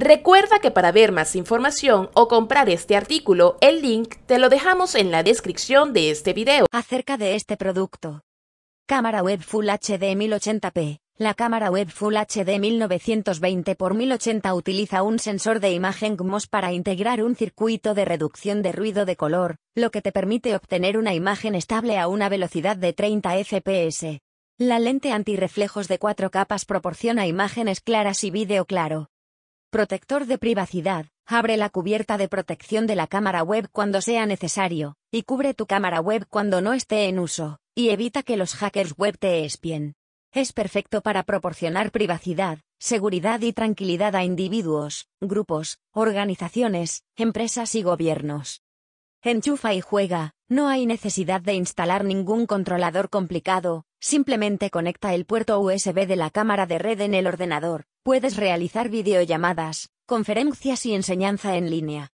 Recuerda que para ver más información o comprar este artículo, el link te lo dejamos en la descripción de este video. Acerca de este producto. Cámara web Full HD 1080p. La cámara web Full HD 1920x1080 utiliza un sensor de imagen GMOS para integrar un circuito de reducción de ruido de color, lo que te permite obtener una imagen estable a una velocidad de 30 fps. La lente antirreflejos de cuatro capas proporciona imágenes claras y vídeo claro. Protector de privacidad. Abre la cubierta de protección de la cámara web cuando sea necesario, y cubre tu cámara web cuando no esté en uso, y evita que los hackers web te espien. Es perfecto para proporcionar privacidad, seguridad y tranquilidad a individuos, grupos, organizaciones, empresas y gobiernos. Enchufa y juega, no hay necesidad de instalar ningún controlador complicado, simplemente conecta el puerto USB de la cámara de red en el ordenador, Puedes realizar videollamadas, conferencias y enseñanza en línea.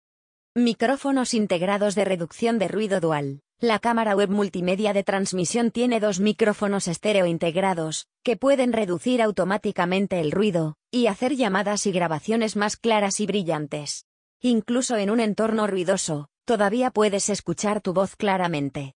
Micrófonos integrados de reducción de ruido dual. La cámara web multimedia de transmisión tiene dos micrófonos estéreo integrados, que pueden reducir automáticamente el ruido, y hacer llamadas y grabaciones más claras y brillantes. Incluso en un entorno ruidoso, todavía puedes escuchar tu voz claramente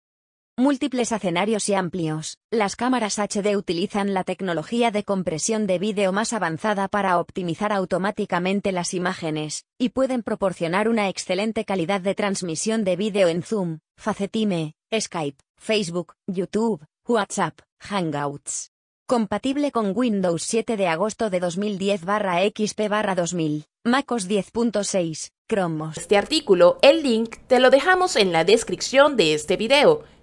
múltiples escenarios y amplios. Las cámaras HD utilizan la tecnología de compresión de vídeo más avanzada para optimizar automáticamente las imágenes, y pueden proporcionar una excelente calidad de transmisión de vídeo en Zoom, Facetime, Skype, Facebook, YouTube, WhatsApp, Hangouts. Compatible con Windows 7 de agosto de 2010-XP-2000, barra barra MacOS 10.6, Chromos. Este artículo, el link, te lo dejamos en la descripción de este video.